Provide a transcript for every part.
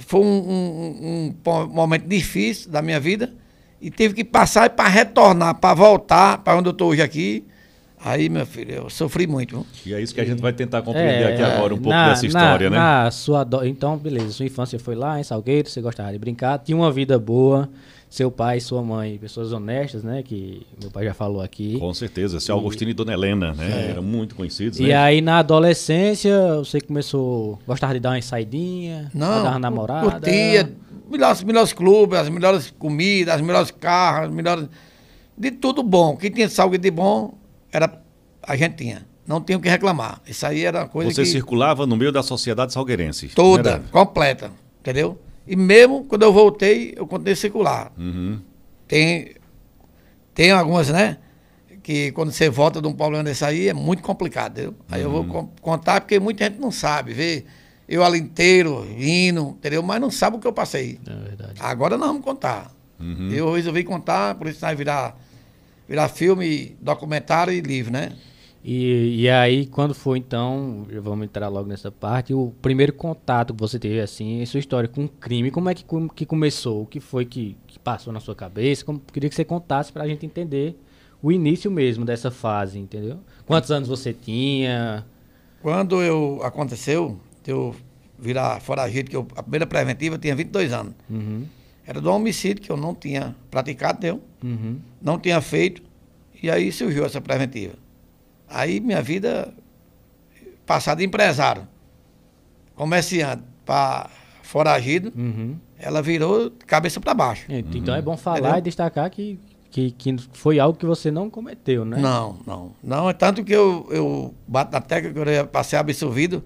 foi um, um, um, momento difícil da minha vida e teve que passar para retornar, para voltar para onde eu estou hoje aqui. Aí, meu filho, eu sofri muito. E é isso que a gente vai tentar compreender é, aqui agora um pouco na, dessa história, na, né? Na sua do... Então, beleza, sua infância foi lá em Salgueiro, você gostava de brincar, tinha uma vida boa, seu pai, sua mãe, pessoas honestas, né? Que meu pai já falou aqui. Com certeza, seu e... Agostinho e Dona Helena, né? É. Eram muito conhecidos. E né? aí, na adolescência, você começou. Gostava de dar uma saidinha? Não. Dar uma namorada? Curtia, melhores, melhores clubes, as melhores comidas, as melhores carros, as melhores. De tudo bom. Quem tinha Salgueiro de bom, era a gente tinha. Não tinha o que reclamar. Isso aí era coisa Você que... circulava no meio da sociedade salgueirense? É Toda, completa, entendeu? E mesmo quando eu voltei, eu continuei a circular. Uhum. Tem, tem algumas, né? Que quando você volta de um problema desse aí, é muito complicado, entendeu? Aí uhum. eu vou uhum. contar, porque muita gente não sabe, vê eu ali inteiro, rindo, entendeu? Mas não sabe o que eu passei. É verdade. Agora nós vamos contar. Uhum. Eu resolvi contar, por isso vai virar virar filme, documentário e livro, né? E, e aí, quando foi então, vamos entrar logo nessa parte, o primeiro contato que você teve, assim, em sua história com o crime, como é que, que começou? O que foi que, que passou na sua cabeça? Como, queria que você contasse para a gente entender o início mesmo dessa fase, entendeu? Quantos anos você tinha? Quando eu aconteceu, eu virar foragido, que eu, a primeira preventiva eu tinha 22 anos. Uhum. Era do homicídio que eu não tinha praticado, deu. Né? Uhum. Não tinha feito. E aí surgiu essa preventiva. Aí minha vida passada de empresário, comerciante, para foragido, uhum. ela virou cabeça para baixo. Então, então é uhum. é bom falar Entendeu? e destacar que, que, que, foi algo que você não cometeu, né? Não, não. Não, é tanto que eu, eu bato na tecla que eu passei absolvido.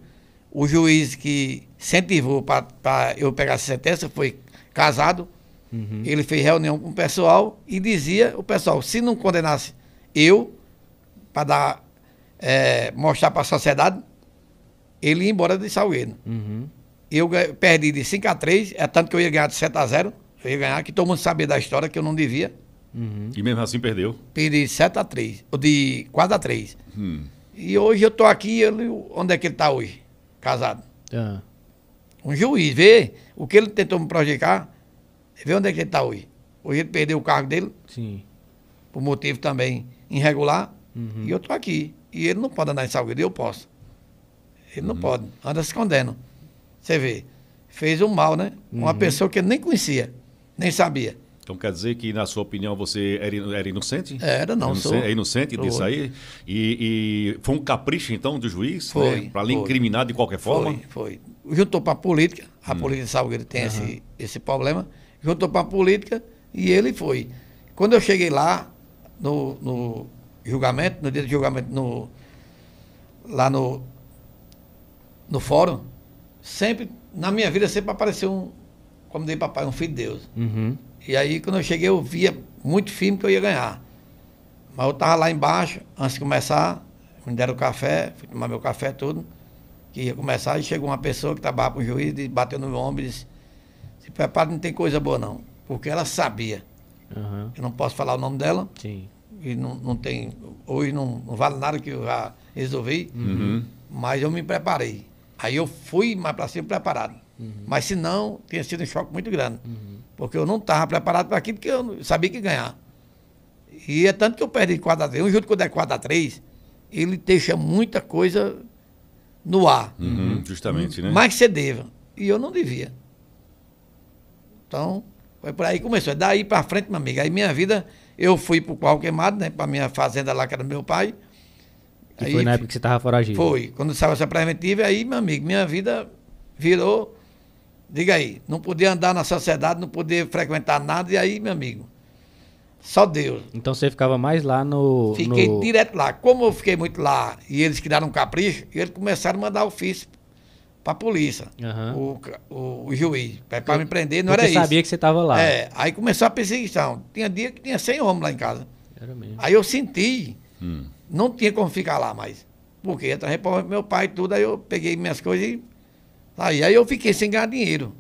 O juiz que incentivou para eu pegar a sentença foi casado. Uhum. Ele fez reunião com o pessoal e dizia o pessoal, se não condenasse eu, para dar, é, mostrar para a sociedade, ele ia embora de Salgueiro. Uhum. Eu perdi de 5 a 3, é tanto que eu ia ganhar de 7 a 0, eu ia ganhar, que todo mundo sabia da história que eu não devia. Uhum. E mesmo assim perdeu? Perdi de 7 a 3, ou de 4 a 3. Hum. E hoje eu tô aqui, eu, onde é que ele está hoje? Casado. Ah. Um juiz vê o que ele tentou me prejudicar, vê onde é que ele está hoje. Hoje ele perdeu o cargo dele. Sim. Por motivo também irregular. Uhum. E eu estou aqui. E ele não pode andar em Salgueiro, eu posso. Ele uhum. não pode. Anda se escondendo. Você vê. Fez um mal, né? Uhum. Uma pessoa que ele nem conhecia, nem sabia. Então quer dizer que, na sua opinião, você era inocente? Era, não. Inocente, sou, é inocente sou. disso aí? E, e, foi um capricho, então, do juiz? Né? Foi. Né? Para lhe incriminar de qualquer forma? Foi, foi juntou para a política, a hum. política de Salgueiro tem uhum. esse, esse problema, juntou para a política e ele foi. Quando eu cheguei lá, no, no julgamento, no dia do julgamento, no, lá no, no fórum, sempre, na minha vida, sempre apareceu um, como dei papai, um filho de Deus. Uhum. E aí, quando eu cheguei, eu via muito firme que eu ia ganhar. Mas eu estava lá embaixo, antes de começar, me deram café, fui tomar meu café, tudo que ia começar, e chegou uma pessoa que trabalhava com o juiz, e bateu no meu ombro e disse, se prepara, não tem coisa boa não. Porque ela sabia. Uhum. Eu não posso falar o nome dela. Sim. E não, não tem. Hoje não, não vale nada que eu já resolvi. Uhum. Mas eu me preparei. Aí eu fui mais para cima preparado. Uhum. Mas se não, tinha sido um choque muito grande. Uhum. Porque eu não estava preparado para aquilo que eu sabia que ganhar. E é tanto que eu perdi 4x3. Um jogo eu dei 4x3, ele deixa muita coisa no ar. Uhum, justamente, né? Mais que você deva. E eu não devia. Então, foi por aí que começou. É daí para frente, meu amigo, aí minha vida, eu fui pro qual queimado, né? Pra minha fazenda lá, que era do meu pai. E aí, foi na época que você tava foragido. Foi. Quando saiu essa preventiva, aí, meu amigo, minha vida virou... Diga aí, não podia andar na sociedade, não podia frequentar nada, e aí, meu amigo, só Deus. Então você ficava mais lá no. Fiquei no... direto lá. Como eu fiquei muito lá e eles criaram um capricho, eles começaram a mandar ofício para a polícia, uhum. o, o, o, juiz, é para me prender, não era isso. sabia que você estava lá. É, aí começou a perseguição. Tinha dia que tinha 100 homens lá em casa. Era mesmo. Aí eu senti, hum. não tinha como ficar lá mais. Porque eu trabalhei meu pai e tudo, aí eu peguei minhas coisas e Aí eu fiquei sem ganhar dinheiro.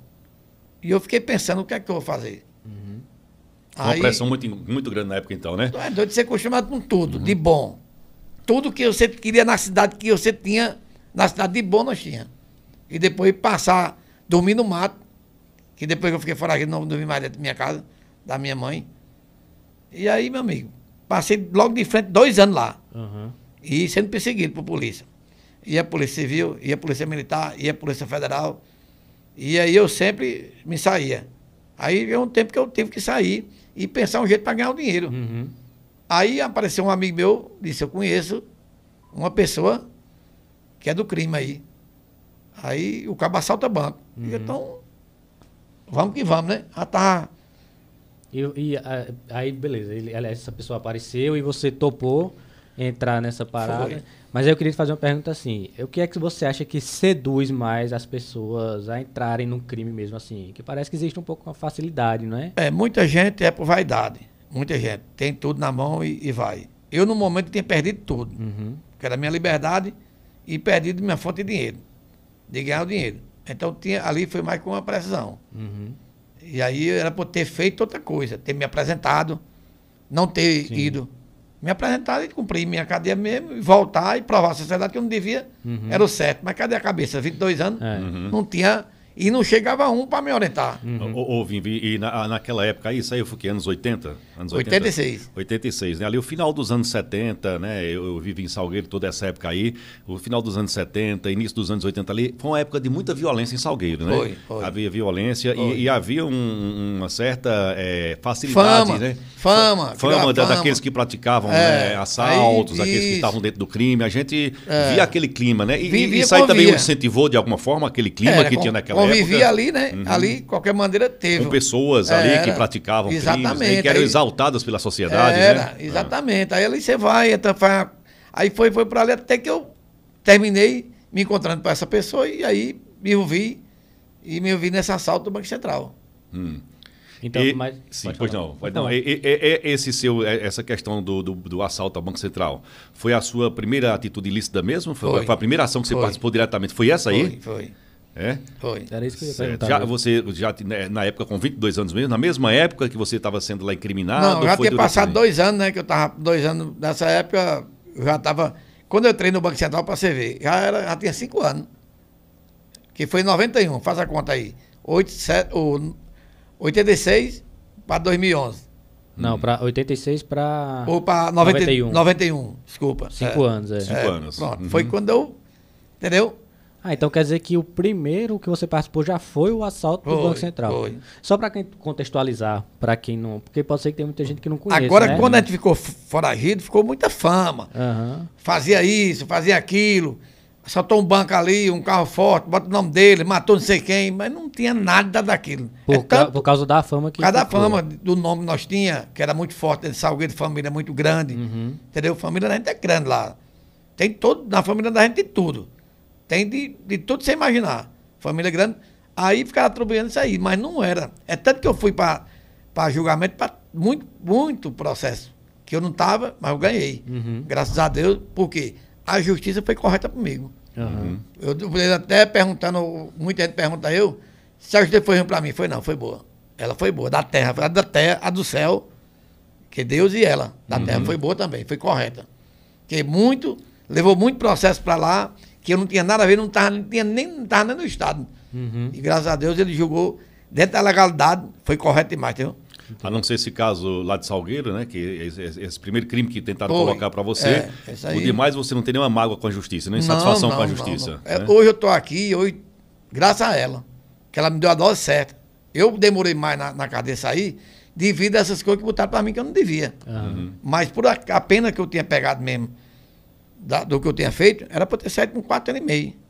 E eu fiquei pensando o que é que eu vou fazer. Uma Aí, pressão muito, muito grande na época, então, né? É doido de ser é acostumado com tudo, uhum. de bom. Tudo que você queria na cidade que você tinha, na cidade de bom nós tinha. E depois passar, dormir no mato, que depois que eu fiquei fora aqui, não dormi mais dentro da minha casa, da minha mãe. E aí, meu amigo, passei logo de frente dois anos lá. Uhum. E sendo perseguido por polícia. E a polícia civil, e a polícia militar, e a polícia federal. E aí eu sempre me saía. Aí veio um tempo que eu tive que sair e pensar um jeito para ganhar o dinheiro. Uhum. Aí apareceu um amigo meu, disse, eu conheço uma pessoa que é do crime aí. Aí o cabo assalta banco. Uhum. E, então, vamos que vamos, né? Ah tá. E, e ah, aí, beleza. Ele, aliás, essa pessoa apareceu e você topou entrar nessa parada. Foi. Mas eu queria te fazer uma pergunta assim: o que é que você acha que seduz mais as pessoas a entrarem num crime mesmo assim? Que parece que existe um pouco uma facilidade, não é? É, muita gente é por vaidade. Muita gente tem tudo na mão e, e vai. Eu, no momento, tinha perdido tudo. Uhum. Que era minha liberdade e perdido minha fonte de dinheiro, de ganhar o dinheiro. Então, tinha, ali foi mais com uma pressão. Uhum. E aí era por ter feito outra coisa, ter me apresentado, não ter Sim. ido me apresentar e cumprir minha cadeia mesmo, e voltar e provar à sociedade que eu não devia, uhum. era o certo. Mas cadê a cabeça? 22 anos, é. Uhum. não tinha e não chegava um para me orientar. Uhum. Ô, e na, ah, naquela época, isso aí foi que, anos 80? Anos 80? 86. 86, né? Ali o final dos anos 70, né? Eu, eu vivi em Salgueiro toda essa época aí. O final dos anos 70, início dos anos 80 ali, foi uma época de muita violência em Salgueiro, né? Foi, foi. Havia violência foi. E, e, havia um, uma certa é, facilidade, fama, né? Fama. Fama, da, fama, daqueles que praticavam é, né? assaltos, aí, aqueles que estavam dentro do crime. A gente é. via aquele clima, né? E, e isso aí também incentivou de alguma forma, aquele clima que com, tinha naquela vivia ali, né? Uhum. Ali, qualquer maneira, teve. Com pessoas ali que praticavam exatamente, crimes, né? que eram aí, exaltadas pela sociedade, né? era, né? Exatamente. Ah. Aí ali você vai, então, faz... aí foi, foi para ali até que eu terminei me encontrando com essa pessoa e aí me ouvi e me ouvi nesse assalto do Banco Central. Hum. Então, e, mas, sim, pois não. Pode, não. não. É- e, e, esse seu, é, essa questão do, do, do, assalto ao Banco Central, foi a sua primeira atitude ilícita mesmo? Foi, foi. foi a primeira ação que você foi. participou diretamente? Foi essa aí? Foi, foi. É? Foi. Era isso que eu ia perguntar. Já, você, já, né, na época, com 22 anos mesmo, na mesma época que você estava sendo lá incriminado? Não, já tinha passado dois anos, né? Que eu estava dois anos. Nessa época, eu já estava. Quando eu entrei no Banco Central para você ver, já, era, já tinha cinco anos. Que foi em 91, faz a conta aí. 8, 7, 86 para 2011. Não, para 86 para. Ou para 91. 91, desculpa. Cinco é. anos, é. Cinco é, anos. Pronto, uhum. foi quando eu. Entendeu? Ah, então quer dizer que o primeiro que você participou já foi o assalto foi, do Banco Central. Foi. Só para contextualizar, para quem não. Porque pode ser que tem muita gente que não conhece. Agora, né? quando a gente ficou foragido, ficou muita fama. Uhum. Fazia isso, fazia aquilo. Assaltou um banco ali, um carro forte, bota o nome dele, matou não sei quem, mas não tinha nada daquilo. Por, é tanto, por causa da fama que. Por causa da fama, do nome que nós tinha, que era muito forte, de Salgueiro, família muito grande. Uhum. Entendeu? Família da gente é grande lá. Tem todo, na família da gente tem tudo. Tem de, de tudo você imaginar. Família grande. Aí ficaram atropeando isso aí, mas não era. É tanto que eu fui para julgamento, para muito, muito processo. Que eu não estava, mas eu ganhei. Uhum. Graças a Deus, porque a justiça foi correta comigo. Uhum. Eu, eu até perguntando, muita gente pergunta eu, se a justiça foi ruim para mim. Foi não, foi boa. Ela foi boa, da terra, a da terra, a do céu, que Deus e ela. Da uhum. terra foi boa também, foi correta. Porque muito Levou muito processo para lá, que eu não tinha nada a ver, não estava não tinha nem, não tava nem no Estado. Uhum. E graças a Deus ele julgou dentro da legalidade, foi correto demais, entendeu? A não ser esse caso lá de Salgueiro, né? Que esse, esse primeiro crime que tentaram colocar para você. É, o demais você não tem nenhuma mágoa com a justiça, nem né, satisfação não, não, com a justiça. Não, é, né? Hoje eu tô aqui, hoje, graças a ela, que ela me deu a dose certa. Eu demorei mais na, na cadeia sair devido a essas coisas que botaram para mim que eu não devia. Uhum. Mas por a, a, pena que eu tinha pegado mesmo da, do que eu tinha feito, era para ter saído com 4,5.